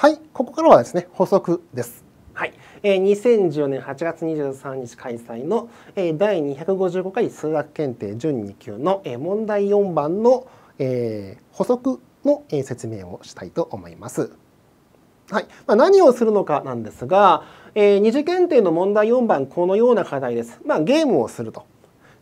はい、ここからはですね、補足です。はい、えー、二千十年八月二十三日開催の、えー、第二百五十五回数学検定準二級の、えー、問題四番の、えー、補足の、えー、説明をしたいと思います。はいまあ、何をするのかなんですが、えー、二次検定の問題4番このような課題です。まあ、ゲームをすると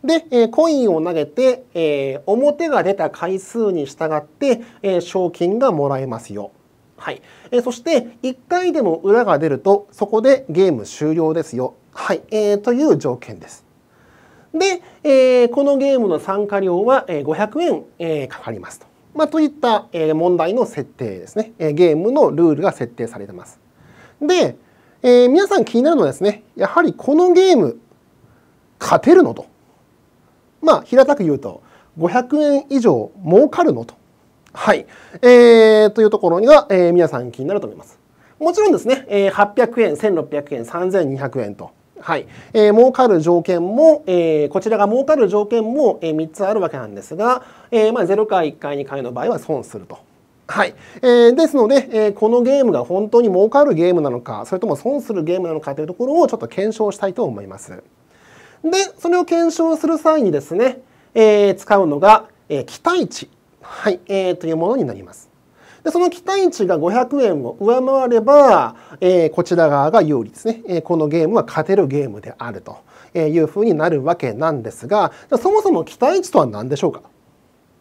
で、えー、コインを投げて、えー、表が出た回数に従って、えー、賞金がもらえますよ。はい、えー、そして1回でも裏が出るとそこでゲーム終了ですよ、はいえー、という条件です。で、えー、このゲームの参加料は500円、えー、かかりますと。まあ、といった、え問題の設定ですね、えゲームのルールが設定されてます。で、えー、皆さん気になるのはですね、やはりこのゲーム、勝てるのと。まあ、平たく言うと、500円以上儲かるのと。はい。えー、というところが、えー、皆さん気になると思います。もちろんですね、えー、800円、1600円、3200円と。はい、えー、儲かる条件も、えー、こちらが儲かる条件も、えー、3つあるわけなんですが、えーまあ、0回1回2回の場合は損すると。はいえー、ですので、えー、このゲームが本当に儲かるゲームなのかそれとも損するゲームなのかというところをちょっと検証したいと思います。でそれを検証する際にですね、えー、使うのが、えー、期待値はい、えー、というものになります。でその期待値が500円を上回れば、えー、こちら側が有利ですね、えー、このゲームは勝てるゲームであるというふうになるわけなんですがそもそも期待値とは何でしょうか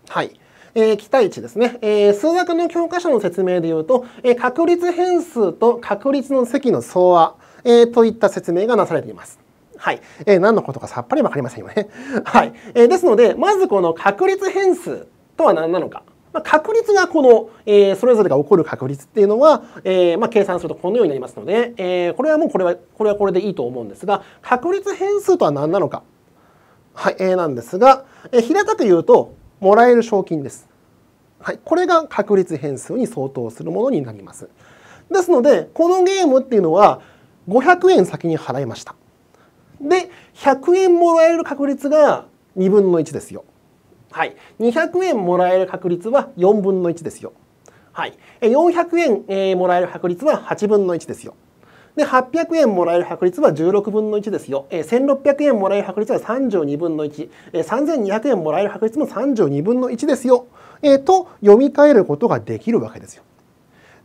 はい、えー、期待値ですね、えー、数学の教科書の説明で言うと、えー、確率変数と確率の積の総和、えといった説明がなされています。はい、え何のことかさっぱりわかりませんよね。はい、えですのでまずこの確率変数とは何なのか。まあ、確率がこの、えー、それぞれが起こる確率っていうのは、えー、まあ、計算するとこのようになりますので、えー、これはもうこれはこれはこれでいいと思うんですが確率変数とは何なのか、はいえー、なんですが、え平たく言うともらえる賞金です。はい、これが確率変数に相当するものになります。ですのでこのゲームっていうのは500円先に払いました。で100円もらえる確率が2分の1ですよ。はい、200円もらえる確率は4分の1ですよ。はい、400円、えー、もらえる確率は8分の1ですよ。で、800円もらえる確率は16分の1ですよ。えー、1600円もらえる確率は32分の1。えー、3200円もらえる確率も32分の1ですよ。えー、と読み替えることができるわけですよ。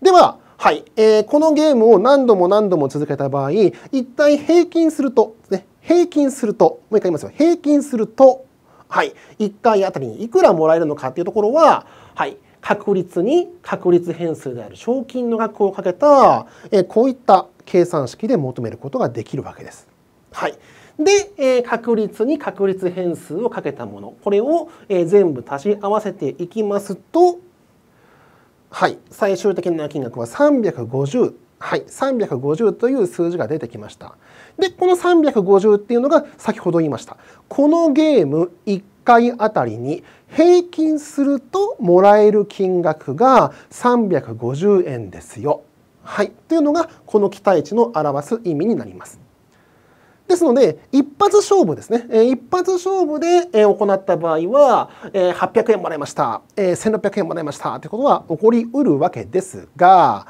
では、はい、えー、このゲームを何度も何度も続けた場合、一体平均すると、ね、平均すると、もう一回言いますよ。平均すると、はい、1回あたりにいくらもらえるのかっていうところは、はい、確率に確率変数である賞金の額をかけた、えこういった計算式で求めることができるわけです。はい、で、え確率に確率変数をかけたものこれを、え全部足し合わせていきますと、はい、最終的な金額は350はい、350という数字が出てきました。で、この350っていうのが先ほど言いました。このゲーム1回あたりに平均するともらえる金額が350円ですよ。はい、というのがこの期待値の表す意味になります。ですので一発勝負ですね一発勝負で行った場合は800円もらいました1600円もらいましたということは起こりうるわけですが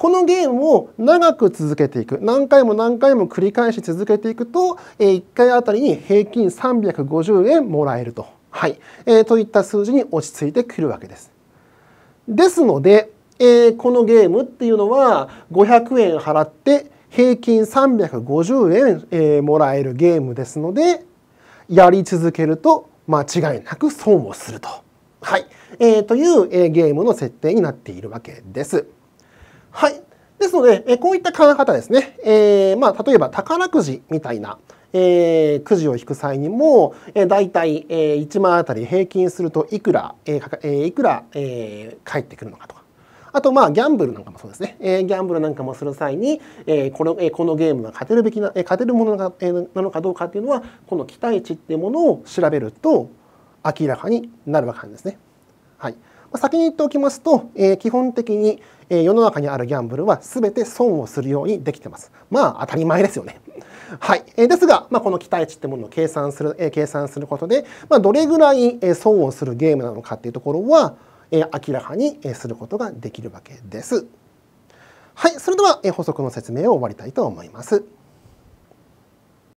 このゲームを長く続けていく何回も何回も繰り返し続けていくと、1回あたりに平均350円もらえると、はいえー、といった数字に落ち着いてくるわけです。ですので、えー、このゲームっていうのは500円払って平均350円、えー、もらえるゲームですのでやり続けると間違いなく損をすると。はい、えー、という、えー、ゲームの設定になっているわけです。はい。ですので、えこういった考え方ですね。えー、まあ、例えば宝くじみたいな。えー、くじを引く際にも、えー、大体、えー、1万あたり平均するといくら、えーえー、いくら、えー、返ってくるのかとか。あと、まあ、ギャンブルなんかもそうですね。えー、ギャンブルなんかもする際に、えーこのえー、このゲームは勝てるべきな、えー、勝てるものな,、えー、なのかどうかっていうのは、この期待値っていうものを調べると明らかになるわけなんですね。はい。先に言っておきますと、えー、基本的に、えー、世の中にあるギャンブルは全て損をするようにできてます。まあ当たり前ですよね。はい、えー、ですが、まあ、この期待値ってものを計算する,、え計算することで、まあ、どれぐらい、え損をするゲームなのかっていうところは、え明らかに、えすることができるわけです。はい、それでは、え補足の説明を終わりたいと思います。